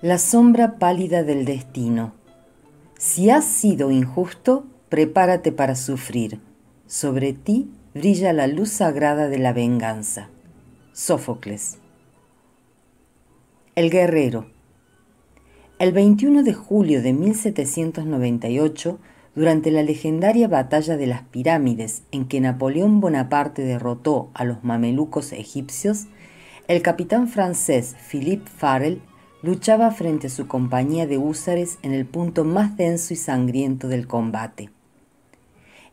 la sombra pálida del destino. Si has sido injusto, prepárate para sufrir. Sobre ti brilla la luz sagrada de la venganza. Sófocles. El guerrero. El 21 de julio de 1798, durante la legendaria batalla de las pirámides en que Napoleón Bonaparte derrotó a los mamelucos egipcios, el capitán francés Philippe Farel luchaba frente a su compañía de húsares en el punto más denso y sangriento del combate.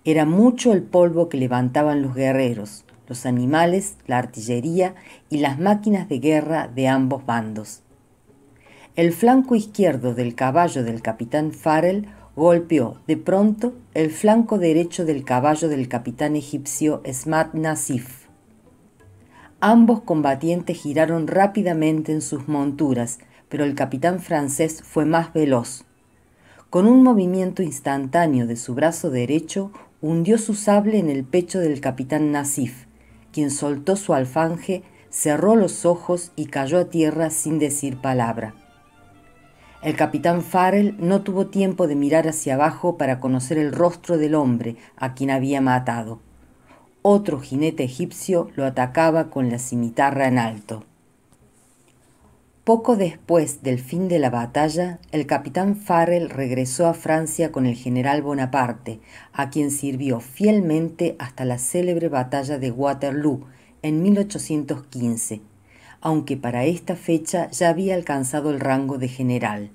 Era mucho el polvo que levantaban los guerreros, los animales, la artillería y las máquinas de guerra de ambos bandos. El flanco izquierdo del caballo del capitán Farrell golpeó de pronto el flanco derecho del caballo del capitán egipcio Smat Nasif. Ambos combatientes giraron rápidamente en sus monturas pero el capitán francés fue más veloz. Con un movimiento instantáneo de su brazo derecho, hundió su sable en el pecho del capitán Nasif, quien soltó su alfanje, cerró los ojos y cayó a tierra sin decir palabra. El capitán Farrell no tuvo tiempo de mirar hacia abajo para conocer el rostro del hombre a quien había matado. Otro jinete egipcio lo atacaba con la cimitarra en alto. Poco después del fin de la batalla, el capitán Farrell regresó a Francia con el general Bonaparte, a quien sirvió fielmente hasta la célebre batalla de Waterloo en 1815, aunque para esta fecha ya había alcanzado el rango de general.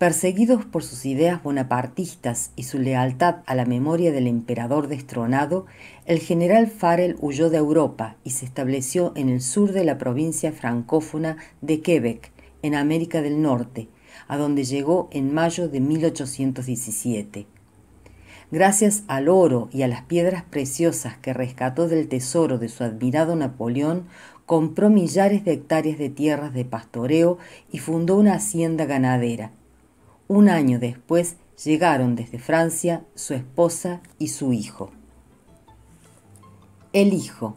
Perseguidos por sus ideas bonapartistas y su lealtad a la memoria del emperador destronado, el general Farel huyó de Europa y se estableció en el sur de la provincia francófona de Quebec, en América del Norte, a donde llegó en mayo de 1817. Gracias al oro y a las piedras preciosas que rescató del tesoro de su admirado Napoleón, compró millares de hectáreas de tierras de pastoreo y fundó una hacienda ganadera un año después llegaron desde Francia su esposa y su hijo. El hijo.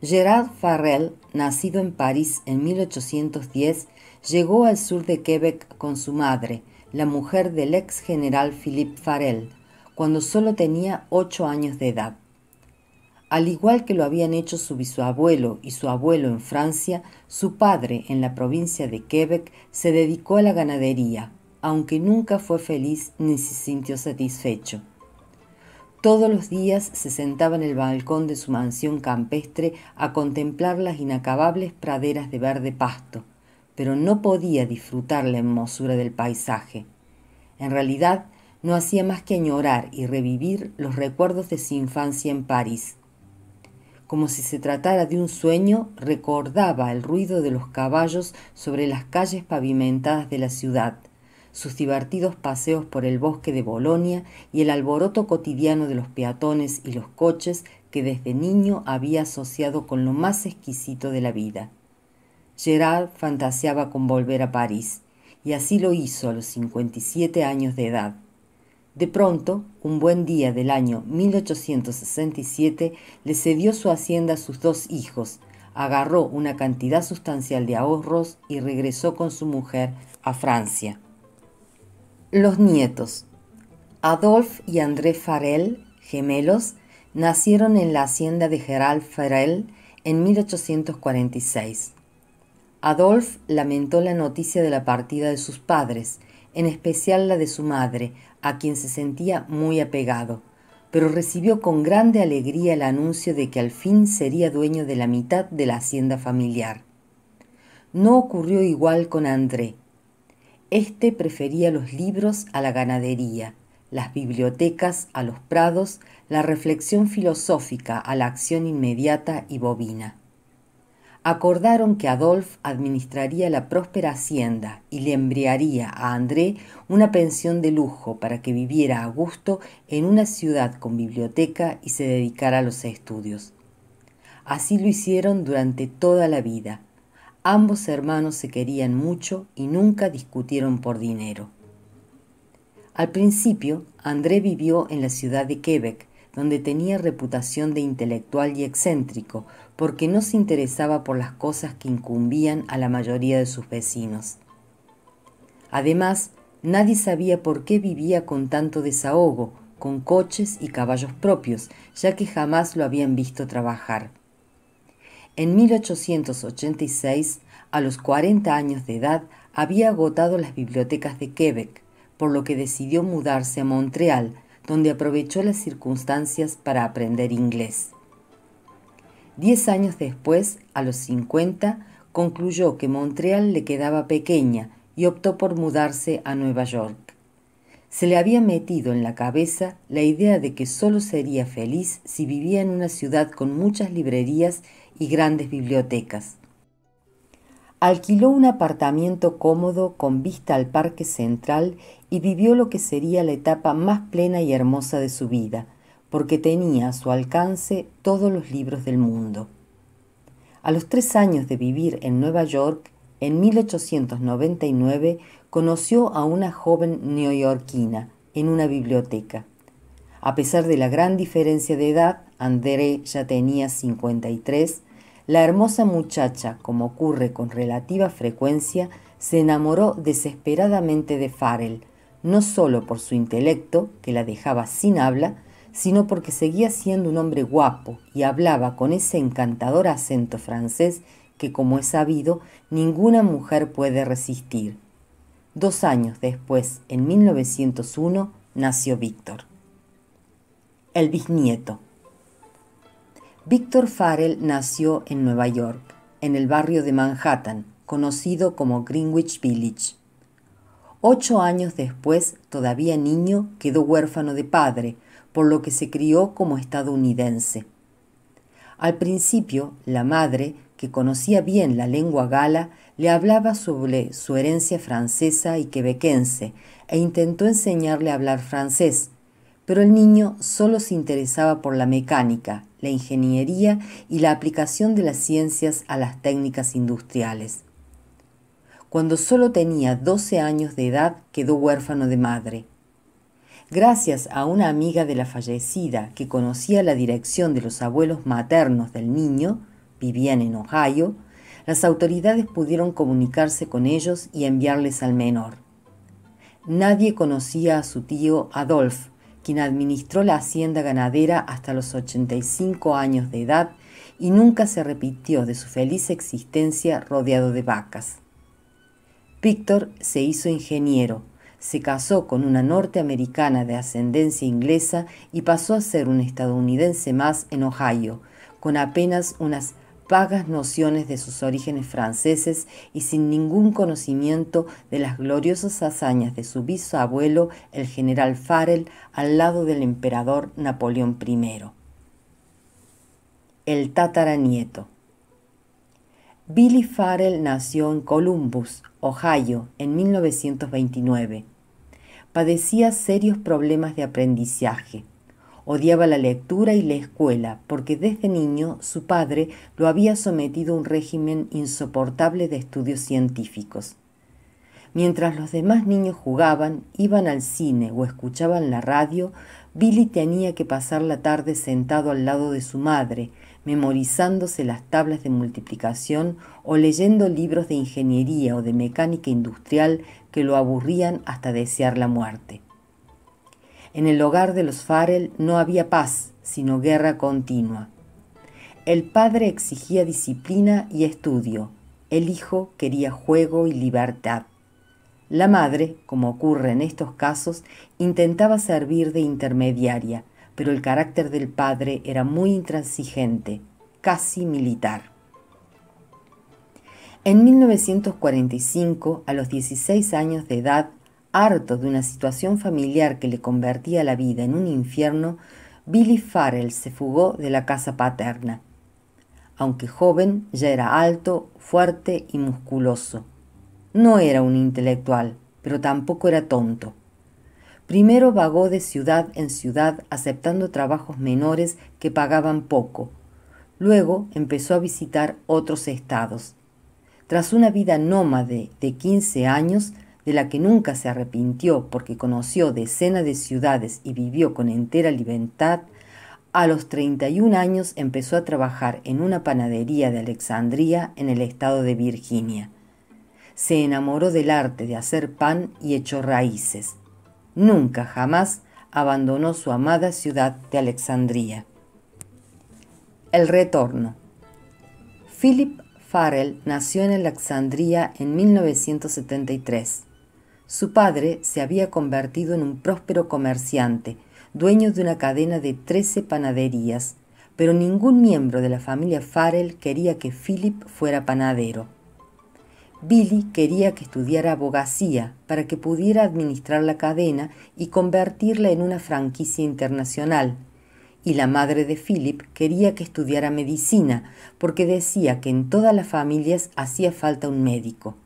Gerard Farrell, nacido en París en 1810, llegó al sur de Quebec con su madre, la mujer del ex general Philippe Farrell, cuando solo tenía ocho años de edad. Al igual que lo habían hecho su bisabuelo y su abuelo en Francia, su padre en la provincia de Quebec se dedicó a la ganadería, aunque nunca fue feliz ni se sintió satisfecho. Todos los días se sentaba en el balcón de su mansión campestre a contemplar las inacabables praderas de verde pasto, pero no podía disfrutar la hermosura del paisaje. En realidad, no hacía más que añorar y revivir los recuerdos de su infancia en París. Como si se tratara de un sueño, recordaba el ruido de los caballos sobre las calles pavimentadas de la ciudad, sus divertidos paseos por el bosque de Bolonia y el alboroto cotidiano de los peatones y los coches que desde niño había asociado con lo más exquisito de la vida. Gerard fantaseaba con volver a París, y así lo hizo a los 57 años de edad. De pronto, un buen día del año 1867, le cedió su hacienda a sus dos hijos, agarró una cantidad sustancial de ahorros y regresó con su mujer a Francia. Los nietos. Adolphe y André Farel, gemelos, nacieron en la hacienda de Gerald Farel en 1846. Adolphe lamentó la noticia de la partida de sus padres, en especial la de su madre, a quien se sentía muy apegado, pero recibió con grande alegría el anuncio de que al fin sería dueño de la mitad de la hacienda familiar. No ocurrió igual con André, este prefería los libros a la ganadería, las bibliotecas a los prados, la reflexión filosófica a la acción inmediata y bovina. Acordaron que Adolf administraría la próspera hacienda y le embriaría a André una pensión de lujo para que viviera a gusto en una ciudad con biblioteca y se dedicara a los estudios. Así lo hicieron durante toda la vida, Ambos hermanos se querían mucho y nunca discutieron por dinero. Al principio, André vivió en la ciudad de Quebec, donde tenía reputación de intelectual y excéntrico, porque no se interesaba por las cosas que incumbían a la mayoría de sus vecinos. Además, nadie sabía por qué vivía con tanto desahogo, con coches y caballos propios, ya que jamás lo habían visto trabajar. En 1886, a los 40 años de edad, había agotado las bibliotecas de Quebec, por lo que decidió mudarse a Montreal, donde aprovechó las circunstancias para aprender inglés. Diez años después, a los 50, concluyó que Montreal le quedaba pequeña y optó por mudarse a Nueva York. Se le había metido en la cabeza la idea de que solo sería feliz si vivía en una ciudad con muchas librerías y grandes bibliotecas. Alquiló un apartamento cómodo con vista al Parque Central y vivió lo que sería la etapa más plena y hermosa de su vida, porque tenía a su alcance todos los libros del mundo. A los tres años de vivir en Nueva York, en 1899 conoció a una joven neoyorquina en una biblioteca. A pesar de la gran diferencia de edad, André ya tenía 53 la hermosa muchacha, como ocurre con relativa frecuencia, se enamoró desesperadamente de Farrell, no solo por su intelecto, que la dejaba sin habla, sino porque seguía siendo un hombre guapo y hablaba con ese encantador acento francés que, como es sabido, ninguna mujer puede resistir. Dos años después, en 1901, nació Víctor. El bisnieto. Víctor Farrell nació en Nueva York, en el barrio de Manhattan, conocido como Greenwich Village. Ocho años después, todavía niño, quedó huérfano de padre, por lo que se crió como estadounidense. Al principio, la madre, que conocía bien la lengua gala, le hablaba sobre su herencia francesa y quebequense e intentó enseñarle a hablar francés, pero el niño solo se interesaba por la mecánica, la ingeniería y la aplicación de las ciencias a las técnicas industriales. Cuando solo tenía 12 años de edad quedó huérfano de madre. Gracias a una amiga de la fallecida que conocía la dirección de los abuelos maternos del niño, vivían en Ohio, las autoridades pudieron comunicarse con ellos y enviarles al menor. Nadie conocía a su tío Adolf, quien administró la hacienda ganadera hasta los 85 años de edad y nunca se repitió de su feliz existencia rodeado de vacas. Víctor se hizo ingeniero, se casó con una norteamericana de ascendencia inglesa y pasó a ser un estadounidense más en Ohio, con apenas unas vagas nociones de sus orígenes franceses y sin ningún conocimiento de las gloriosas hazañas de su bisabuelo, el general Farrell al lado del emperador Napoleón I. El tataranieto. Billy Farrell nació en Columbus, Ohio, en 1929. Padecía serios problemas de aprendizaje Odiaba la lectura y la escuela, porque desde niño su padre lo había sometido a un régimen insoportable de estudios científicos. Mientras los demás niños jugaban, iban al cine o escuchaban la radio, Billy tenía que pasar la tarde sentado al lado de su madre, memorizándose las tablas de multiplicación o leyendo libros de ingeniería o de mecánica industrial que lo aburrían hasta desear la muerte. En el hogar de los Farel no había paz, sino guerra continua. El padre exigía disciplina y estudio, el hijo quería juego y libertad. La madre, como ocurre en estos casos, intentaba servir de intermediaria, pero el carácter del padre era muy intransigente, casi militar. En 1945, a los 16 años de edad, Harto de una situación familiar que le convertía la vida en un infierno, Billy Farrell se fugó de la casa paterna. Aunque joven, ya era alto, fuerte y musculoso. No era un intelectual, pero tampoco era tonto. Primero vagó de ciudad en ciudad aceptando trabajos menores que pagaban poco. Luego empezó a visitar otros estados. Tras una vida nómade de quince años, de la que nunca se arrepintió porque conoció decenas de ciudades y vivió con entera libertad, a los 31 años empezó a trabajar en una panadería de Alexandría en el estado de Virginia. Se enamoró del arte de hacer pan y echó raíces. Nunca jamás abandonó su amada ciudad de Alexandría. El retorno. Philip Farrell nació en Alexandría en 1973. Su padre se había convertido en un próspero comerciante, dueño de una cadena de 13 panaderías, pero ningún miembro de la familia Farrell quería que Philip fuera panadero. Billy quería que estudiara abogacía para que pudiera administrar la cadena y convertirla en una franquicia internacional, y la madre de Philip quería que estudiara medicina porque decía que en todas las familias hacía falta un médico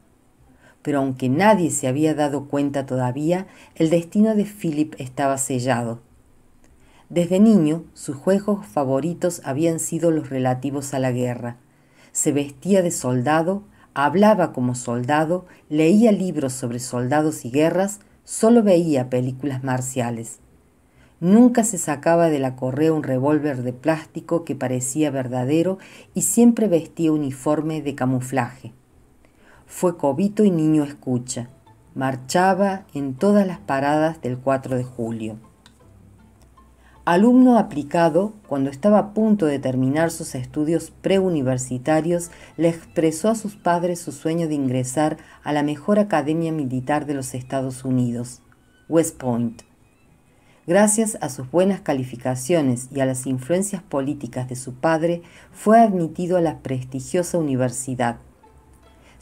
pero aunque nadie se había dado cuenta todavía, el destino de Philip estaba sellado. Desde niño, sus juegos favoritos habían sido los relativos a la guerra. Se vestía de soldado, hablaba como soldado, leía libros sobre soldados y guerras, solo veía películas marciales. Nunca se sacaba de la correa un revólver de plástico que parecía verdadero y siempre vestía uniforme de camuflaje. Fue cobito y niño escucha. Marchaba en todas las paradas del 4 de julio. Alumno aplicado, cuando estaba a punto de terminar sus estudios preuniversitarios, le expresó a sus padres su sueño de ingresar a la mejor academia militar de los Estados Unidos, West Point. Gracias a sus buenas calificaciones y a las influencias políticas de su padre, fue admitido a la prestigiosa universidad.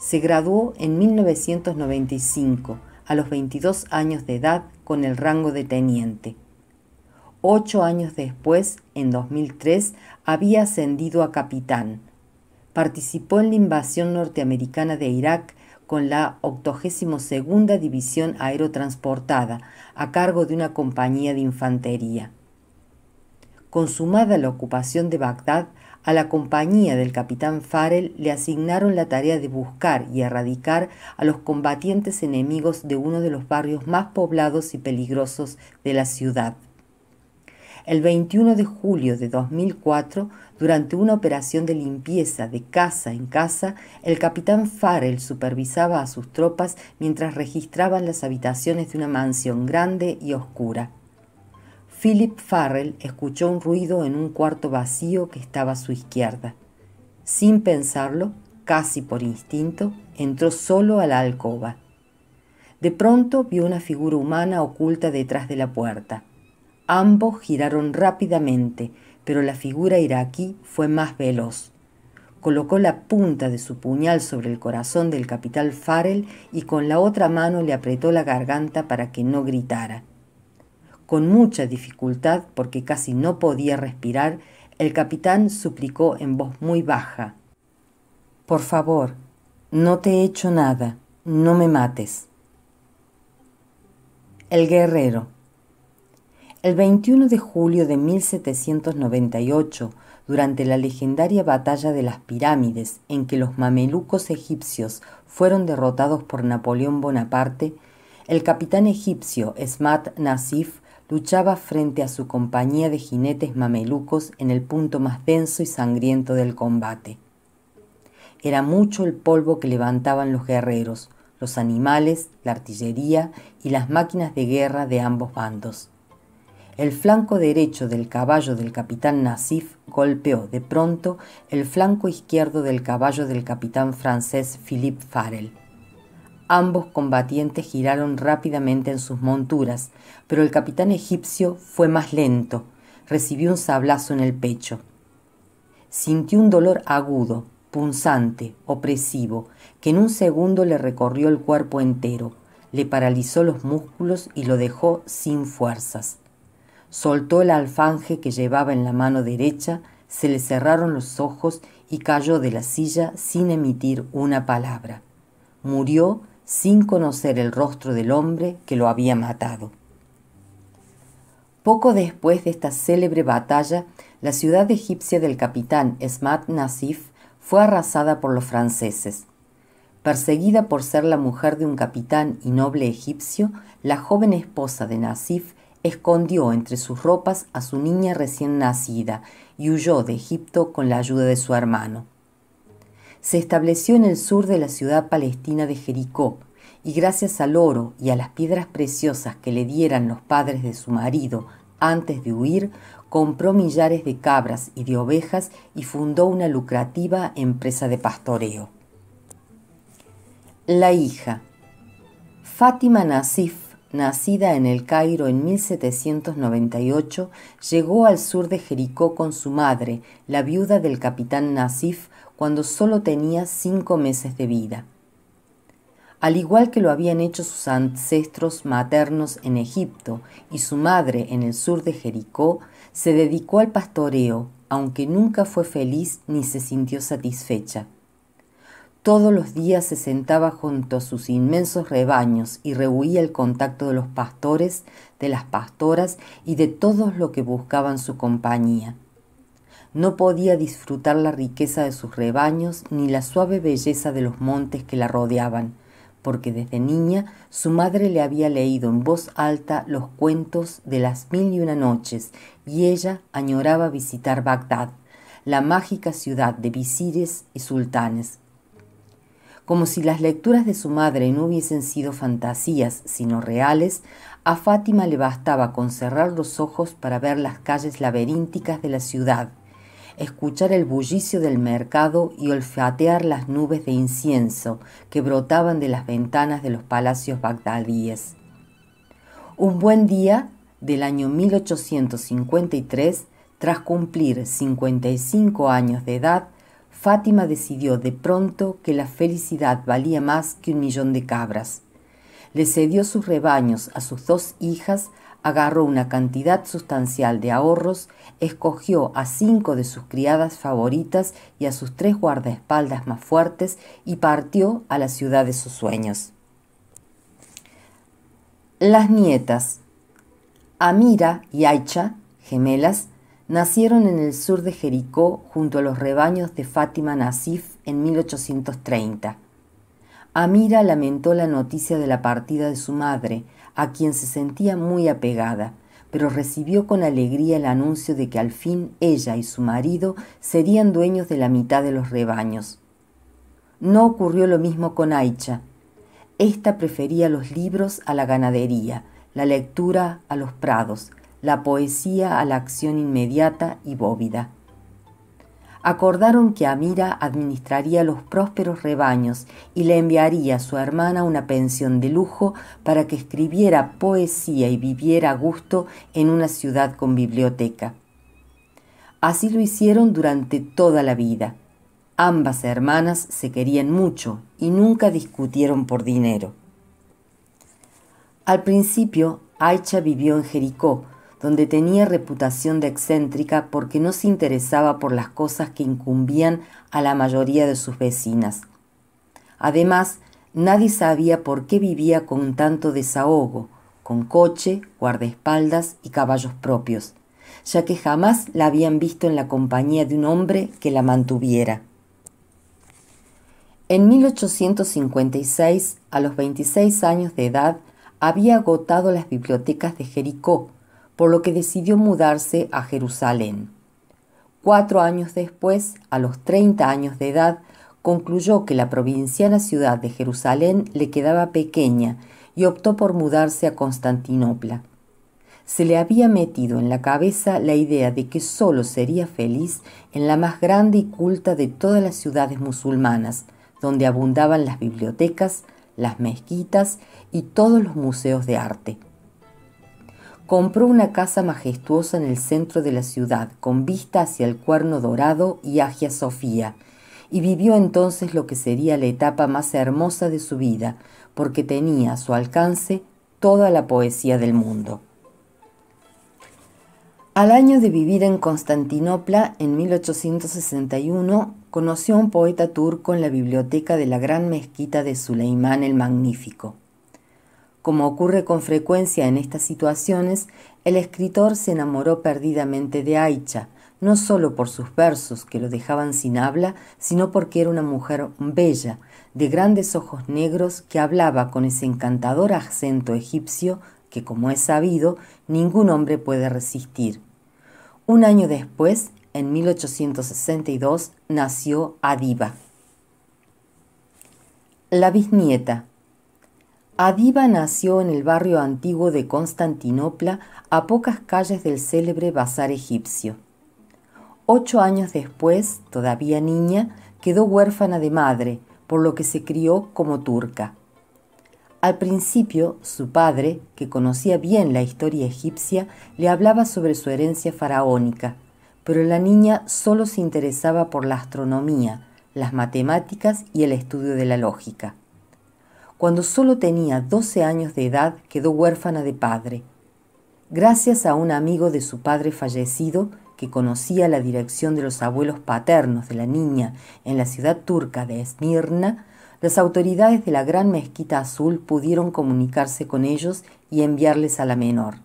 Se graduó en 1995, a los 22 años de edad, con el rango de teniente. Ocho años después, en 2003, había ascendido a capitán. Participó en la invasión norteamericana de Irak con la 82 División Aerotransportada, a cargo de una compañía de infantería. Consumada la ocupación de Bagdad, a la compañía del capitán Farrell le asignaron la tarea de buscar y erradicar a los combatientes enemigos de uno de los barrios más poblados y peligrosos de la ciudad. El 21 de julio de 2004, durante una operación de limpieza de casa en casa, el capitán Farrell supervisaba a sus tropas mientras registraban las habitaciones de una mansión grande y oscura. Philip Farrell escuchó un ruido en un cuarto vacío que estaba a su izquierda. Sin pensarlo, casi por instinto, entró solo a la alcoba. De pronto vio una figura humana oculta detrás de la puerta. Ambos giraron rápidamente, pero la figura iraquí fue más veloz. Colocó la punta de su puñal sobre el corazón del capitán Farrell y con la otra mano le apretó la garganta para que no gritara. Con mucha dificultad, porque casi no podía respirar, el capitán suplicó en voz muy baja. Por favor, no te he hecho nada, no me mates. El guerrero. El 21 de julio de 1798, durante la legendaria batalla de las pirámides, en que los mamelucos egipcios fueron derrotados por Napoleón Bonaparte, el capitán egipcio Esmat Nasif luchaba frente a su compañía de jinetes mamelucos en el punto más denso y sangriento del combate. Era mucho el polvo que levantaban los guerreros, los animales, la artillería y las máquinas de guerra de ambos bandos. El flanco derecho del caballo del capitán Nasif golpeó de pronto el flanco izquierdo del caballo del capitán francés Philippe Farel. Ambos combatientes giraron rápidamente en sus monturas, pero el capitán egipcio fue más lento. Recibió un sablazo en el pecho. Sintió un dolor agudo, punzante, opresivo, que en un segundo le recorrió el cuerpo entero, le paralizó los músculos y lo dejó sin fuerzas. Soltó el alfanje que llevaba en la mano derecha, se le cerraron los ojos y cayó de la silla sin emitir una palabra. Murió sin conocer el rostro del hombre que lo había matado. Poco después de esta célebre batalla, la ciudad egipcia del capitán Esmat Nasif fue arrasada por los franceses. Perseguida por ser la mujer de un capitán y noble egipcio, la joven esposa de Nasif escondió entre sus ropas a su niña recién nacida y huyó de Egipto con la ayuda de su hermano se estableció en el sur de la ciudad palestina de Jericó, y gracias al oro y a las piedras preciosas que le dieran los padres de su marido antes de huir, compró millares de cabras y de ovejas y fundó una lucrativa empresa de pastoreo. La hija Fátima Nasif, nacida en el Cairo en 1798, llegó al sur de Jericó con su madre, la viuda del capitán Nasif, cuando solo tenía cinco meses de vida. Al igual que lo habían hecho sus ancestros maternos en Egipto y su madre en el sur de Jericó, se dedicó al pastoreo, aunque nunca fue feliz ni se sintió satisfecha. Todos los días se sentaba junto a sus inmensos rebaños y rehuía el contacto de los pastores, de las pastoras y de todos los que buscaban su compañía no podía disfrutar la riqueza de sus rebaños ni la suave belleza de los montes que la rodeaban, porque desde niña su madre le había leído en voz alta los cuentos de las mil y una noches, y ella añoraba visitar Bagdad, la mágica ciudad de visires y sultanes. Como si las lecturas de su madre no hubiesen sido fantasías, sino reales, a Fátima le bastaba con cerrar los ojos para ver las calles laberínticas de la ciudad, escuchar el bullicio del mercado y olfatear las nubes de incienso que brotaban de las ventanas de los palacios bagdadíes. Un buen día del año 1853, tras cumplir 55 años de edad, Fátima decidió de pronto que la felicidad valía más que un millón de cabras. Le cedió sus rebaños a sus dos hijas, agarró una cantidad sustancial de ahorros escogió a cinco de sus criadas favoritas y a sus tres guardaespaldas más fuertes y partió a la ciudad de sus sueños. Las nietas. Amira y Aicha, gemelas, nacieron en el sur de Jericó junto a los rebaños de Fátima Nasif en 1830. Amira lamentó la noticia de la partida de su madre, a quien se sentía muy apegada pero recibió con alegría el anuncio de que al fin ella y su marido serían dueños de la mitad de los rebaños. No ocurrió lo mismo con Aicha. Esta prefería los libros a la ganadería, la lectura a los prados, la poesía a la acción inmediata y bóvida acordaron que Amira administraría los prósperos rebaños y le enviaría a su hermana una pensión de lujo para que escribiera poesía y viviera a gusto en una ciudad con biblioteca. Así lo hicieron durante toda la vida. Ambas hermanas se querían mucho y nunca discutieron por dinero. Al principio, Aicha vivió en Jericó, donde tenía reputación de excéntrica porque no se interesaba por las cosas que incumbían a la mayoría de sus vecinas. Además, nadie sabía por qué vivía con tanto desahogo, con coche, guardaespaldas y caballos propios, ya que jamás la habían visto en la compañía de un hombre que la mantuviera. En 1856, a los 26 años de edad, había agotado las bibliotecas de Jericó, por lo que decidió mudarse a Jerusalén. Cuatro años después, a los 30 años de edad, concluyó que la provinciana ciudad de Jerusalén le quedaba pequeña y optó por mudarse a Constantinopla. Se le había metido en la cabeza la idea de que solo sería feliz en la más grande y culta de todas las ciudades musulmanas, donde abundaban las bibliotecas, las mezquitas y todos los museos de arte compró una casa majestuosa en el centro de la ciudad, con vista hacia el Cuerno Dorado y Agia Sofía, y vivió entonces lo que sería la etapa más hermosa de su vida, porque tenía a su alcance toda la poesía del mundo. Al año de vivir en Constantinopla, en 1861, conoció a un poeta turco en la biblioteca de la gran mezquita de Suleimán el Magnífico. Como ocurre con frecuencia en estas situaciones, el escritor se enamoró perdidamente de Aicha, no solo por sus versos que lo dejaban sin habla, sino porque era una mujer bella, de grandes ojos negros, que hablaba con ese encantador acento egipcio que, como es sabido, ningún hombre puede resistir. Un año después, en 1862, nació Adiba. La bisnieta. Adiba nació en el barrio antiguo de Constantinopla, a pocas calles del célebre bazar egipcio. Ocho años después, todavía niña, quedó huérfana de madre, por lo que se crió como turca. Al principio, su padre, que conocía bien la historia egipcia, le hablaba sobre su herencia faraónica, pero la niña solo se interesaba por la astronomía, las matemáticas y el estudio de la lógica cuando solo tenía 12 años de edad, quedó huérfana de padre. Gracias a un amigo de su padre fallecido, que conocía la dirección de los abuelos paternos de la niña en la ciudad turca de Esmirna, las autoridades de la gran mezquita azul pudieron comunicarse con ellos y enviarles a la menor.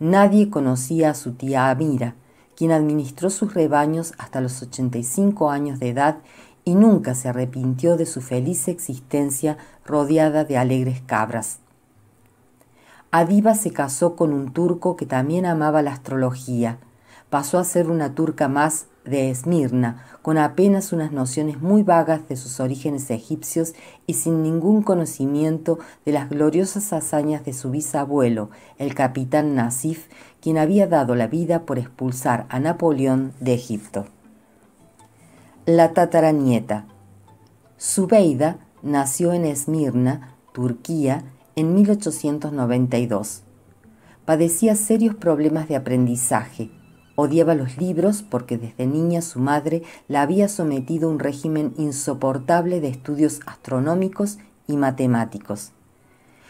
Nadie conocía a su tía Amira, quien administró sus rebaños hasta los 85 años de edad y nunca se arrepintió de su feliz existencia rodeada de alegres cabras. Adiba se casó con un turco que también amaba la astrología. Pasó a ser una turca más de Esmirna, con apenas unas nociones muy vagas de sus orígenes egipcios y sin ningún conocimiento de las gloriosas hazañas de su bisabuelo, el capitán Nasif, quien había dado la vida por expulsar a Napoleón de Egipto la tataranieta. Zubeida nació en Esmirna, Turquía, en 1892. Padecía serios problemas de aprendizaje. Odiaba los libros porque desde niña su madre la había sometido a un régimen insoportable de estudios astronómicos y matemáticos.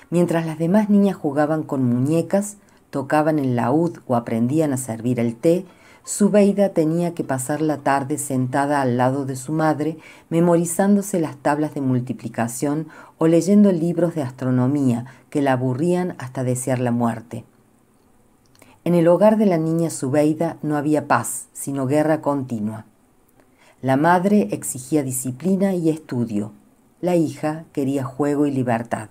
Mientras las demás niñas jugaban con muñecas, tocaban el laúd o aprendían a servir el té, Zubeida tenía que pasar la tarde sentada al lado de su madre, memorizándose las tablas de multiplicación o leyendo libros de astronomía que la aburrían hasta desear la muerte. En el hogar de la niña Zubeida no había paz, sino guerra continua. La madre exigía disciplina y estudio. La hija quería juego y libertad.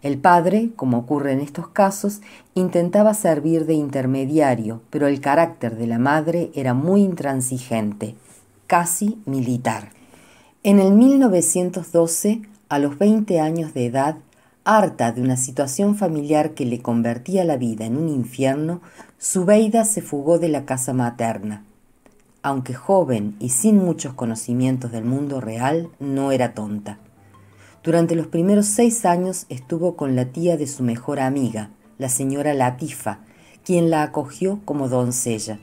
El padre, como ocurre en estos casos, intentaba servir de intermediario, pero el carácter de la madre era muy intransigente, casi militar. En el 1912, a los 20 años de edad, harta de una situación familiar que le convertía la vida en un infierno, Zubeida se fugó de la casa materna. Aunque joven y sin muchos conocimientos del mundo real, no era tonta. Durante los primeros seis años estuvo con la tía de su mejor amiga, la señora Latifa, quien la acogió como doncella.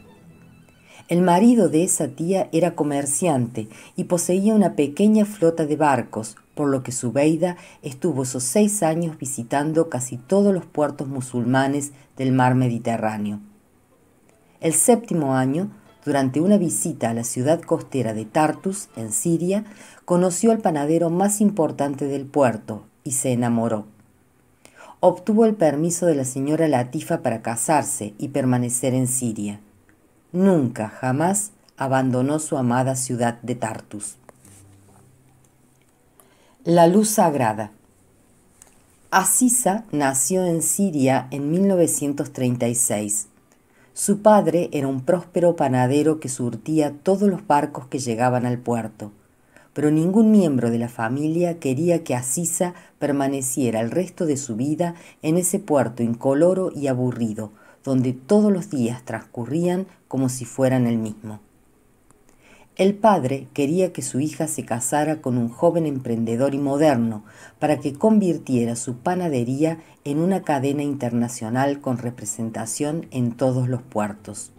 El marido de esa tía era comerciante y poseía una pequeña flota de barcos, por lo que su veida estuvo esos seis años visitando casi todos los puertos musulmanes del mar Mediterráneo. El séptimo año, durante una visita a la ciudad costera de Tartus, en Siria, conoció al panadero más importante del puerto y se enamoró. Obtuvo el permiso de la señora Latifa para casarse y permanecer en Siria. Nunca, jamás, abandonó su amada ciudad de Tartus. La luz sagrada. Aziza nació en Siria en 1936. Su padre era un próspero panadero que surtía todos los barcos que llegaban al puerto, pero ningún miembro de la familia quería que Asisa permaneciera el resto de su vida en ese puerto incoloro y aburrido, donde todos los días transcurrían como si fueran el mismo. El padre quería que su hija se casara con un joven emprendedor y moderno para que convirtiera su panadería en una cadena internacional con representación en todos los puertos.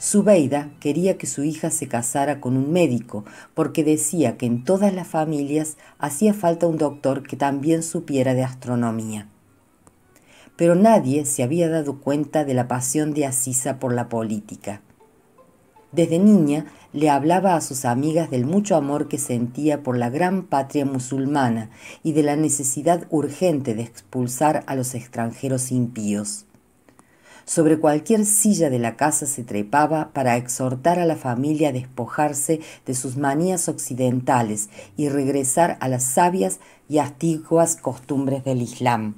Zubeida quería que su hija se casara con un médico porque decía que en todas las familias hacía falta un doctor que también supiera de astronomía. Pero nadie se había dado cuenta de la pasión de Asisa por la política. Desde niña le hablaba a sus amigas del mucho amor que sentía por la gran patria musulmana y de la necesidad urgente de expulsar a los extranjeros impíos. Sobre cualquier silla de la casa se trepaba para exhortar a la familia a despojarse de sus manías occidentales y regresar a las sabias y antiguas costumbres del Islam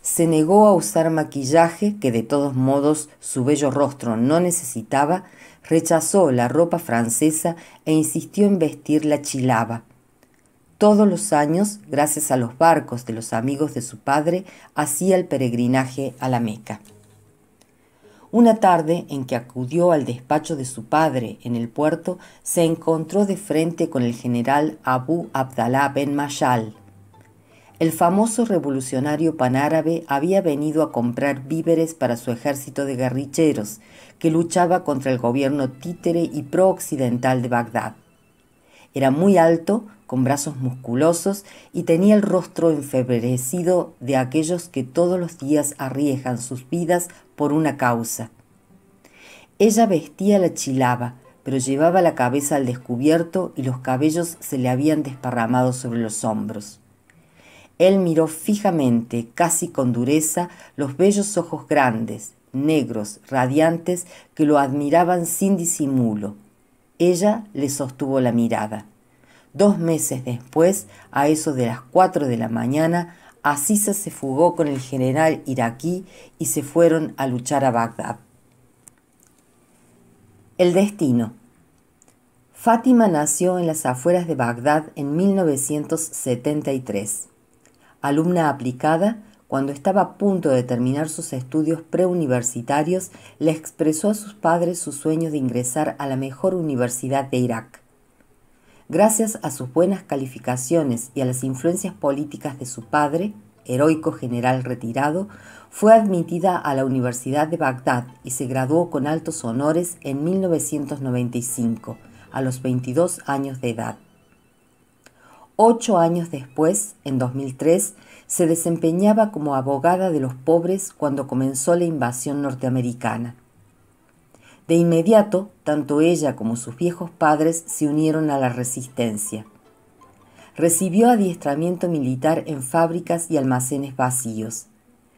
se negó a usar maquillaje que de todos modos su bello rostro no necesitaba rechazó la ropa francesa e insistió en vestir la chilaba. Todos los años, gracias a los barcos de los amigos de su padre, hacía el peregrinaje a la Meca. Una tarde en que acudió al despacho de su padre en el puerto, se encontró de frente con el general Abu Abdallah Ben Mayal, el famoso revolucionario panárabe había venido a comprar víveres para su ejército de guerrilleros, que luchaba contra el gobierno títere y prooccidental de Bagdad. Era muy alto, con brazos musculosos y tenía el rostro enfebrecido de aquellos que todos los días arriesgan sus vidas por una causa. Ella vestía la chilaba, pero llevaba la cabeza al descubierto y los cabellos se le habían desparramado sobre los hombros. Él miró fijamente, casi con dureza, los bellos ojos grandes, negros, radiantes, que lo admiraban sin disimulo. Ella le sostuvo la mirada. Dos meses después, a eso de las cuatro de la mañana, Asisa se fugó con el general iraquí y se fueron a luchar a Bagdad. El destino. Fátima nació en las afueras de Bagdad en 1973 alumna aplicada, cuando estaba a punto de terminar sus estudios preuniversitarios, le expresó a sus padres su sueño de ingresar a la mejor universidad de Irak. Gracias a sus buenas calificaciones y a las influencias políticas de su padre, heroico general retirado, fue admitida a la Universidad de Bagdad y se graduó con altos honores en 1995, a los 22 años de edad. Ocho años después, en 2003, se desempeñaba como abogada de los pobres cuando comenzó la invasión norteamericana. De inmediato, tanto ella como sus viejos padres se unieron a la resistencia. Recibió adiestramiento militar en fábricas y almacenes vacíos.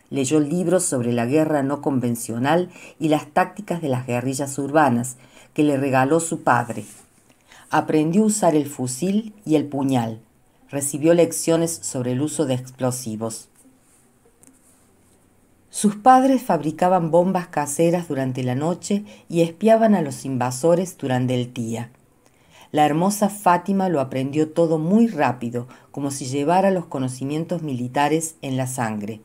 Leyó libros sobre la guerra no convencional y las tácticas de las guerrillas urbanas que le regaló su padre. Aprendió a usar el fusil y el puñal recibió lecciones sobre el uso de explosivos. Sus padres fabricaban bombas caseras durante la noche y espiaban a los invasores durante el día. La hermosa Fátima lo aprendió todo muy rápido, como si llevara los conocimientos militares en la sangre.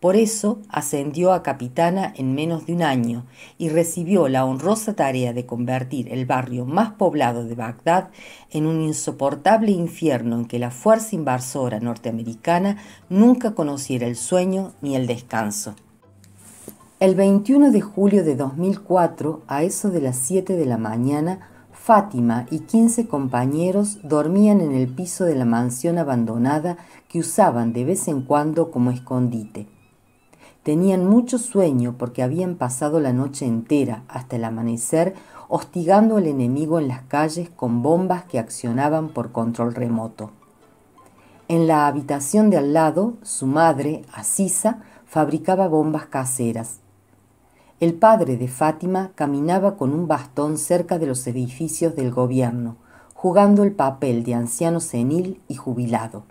Por eso ascendió a capitana en menos de un año y recibió la honrosa tarea de convertir el barrio más poblado de Bagdad en un insoportable infierno en que la fuerza invasora norteamericana nunca conociera el sueño ni el descanso. El 21 de julio de 2004, a eso de las 7 de la mañana, Fátima y 15 compañeros dormían en el piso de la mansión abandonada que usaban de vez en cuando como escondite. Tenían mucho sueño porque habían pasado la noche entera hasta el amanecer hostigando al enemigo en las calles con bombas que accionaban por control remoto. En la habitación de al lado, su madre, Asisa, fabricaba bombas caseras. El padre de Fátima caminaba con un bastón cerca de los edificios del gobierno, jugando el papel de anciano senil y jubilado.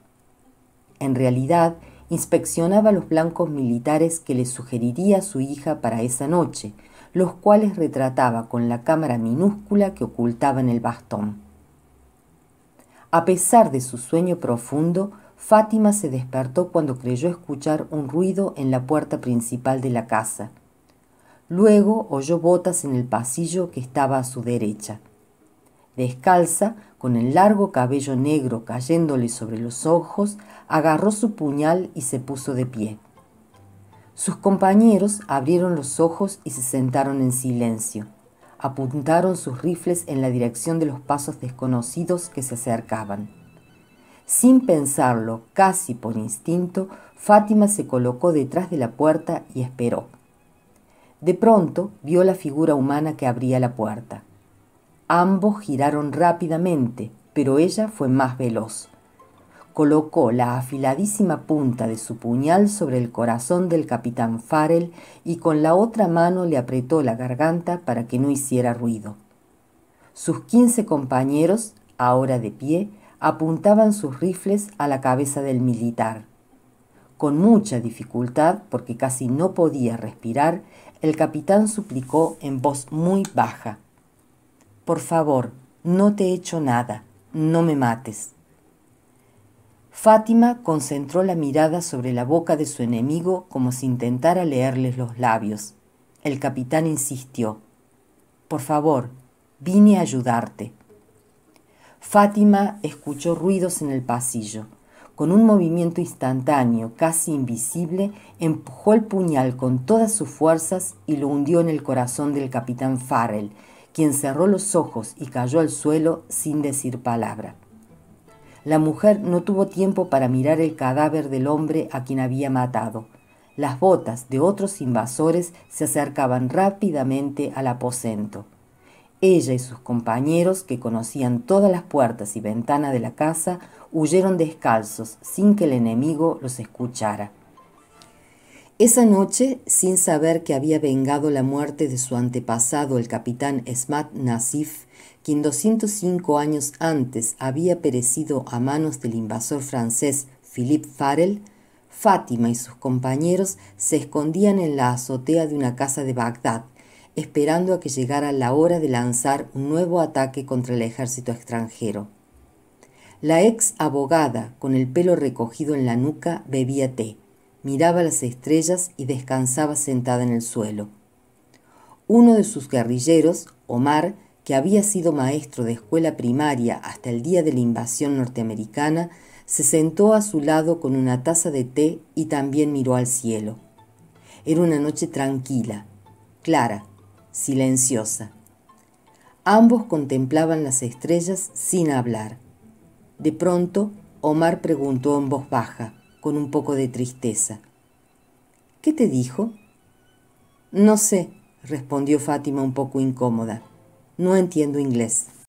En realidad, inspeccionaba los blancos militares que le sugeriría a su hija para esa noche, los cuales retrataba con la cámara minúscula que ocultaba en el bastón. A pesar de su sueño profundo, Fátima se despertó cuando creyó escuchar un ruido en la puerta principal de la casa. Luego oyó botas en el pasillo que estaba a su derecha. Descalza, con el largo cabello negro cayéndole sobre los ojos, agarró su puñal y se puso de pie. Sus compañeros abrieron los ojos y se sentaron en silencio. Apuntaron sus rifles en la dirección de los pasos desconocidos que se acercaban. Sin pensarlo, casi por instinto, Fátima se colocó detrás de la puerta y esperó. De pronto vio la figura humana que abría la puerta. Ambos giraron rápidamente, pero ella fue más veloz. Colocó la afiladísima punta de su puñal sobre el corazón del capitán Farrell y con la otra mano le apretó la garganta para que no hiciera ruido. Sus quince compañeros, ahora de pie, apuntaban sus rifles a la cabeza del militar. Con mucha dificultad, porque casi no podía respirar, el capitán suplicó en voz muy baja. Por favor, no te he hecho nada, no me mates. Fátima concentró la mirada sobre la boca de su enemigo como si intentara leerles los labios. El capitán insistió. Por favor, vine a ayudarte. Fátima escuchó ruidos en el pasillo. Con un movimiento instantáneo, casi invisible, empujó el puñal con todas sus fuerzas y lo hundió en el corazón del capitán Farrell, quien cerró los ojos y cayó al suelo sin decir palabra. La mujer no tuvo tiempo para mirar el cadáver del hombre a quien había matado. Las botas de otros invasores se acercaban rápidamente al aposento. Ella y sus compañeros, que conocían todas las puertas y ventanas de la casa, huyeron descalzos sin que el enemigo los escuchara. Esa noche, sin saber que había vengado la muerte de su antepasado, el capitán Esmat Nasif, quien 205 años antes había perecido a manos del invasor francés Philippe Farel, Fátima y sus compañeros se escondían en la azotea de una casa de Bagdad, esperando a que llegara la hora de lanzar un nuevo ataque contra el ejército extranjero. La ex abogada, con el pelo recogido en la nuca, bebía té miraba las estrellas y descansaba sentada en el suelo. Uno de sus guerrilleros, Omar, que había sido maestro de escuela primaria hasta el día de la invasión norteamericana, se sentó a su lado con una taza de té y también miró al cielo. Era una noche tranquila, clara, silenciosa. Ambos contemplaban las estrellas sin hablar. De pronto, Omar preguntó en voz baja, con un poco de tristeza. ¿Qué te dijo? No sé, respondió Fátima un poco incómoda. No entiendo inglés.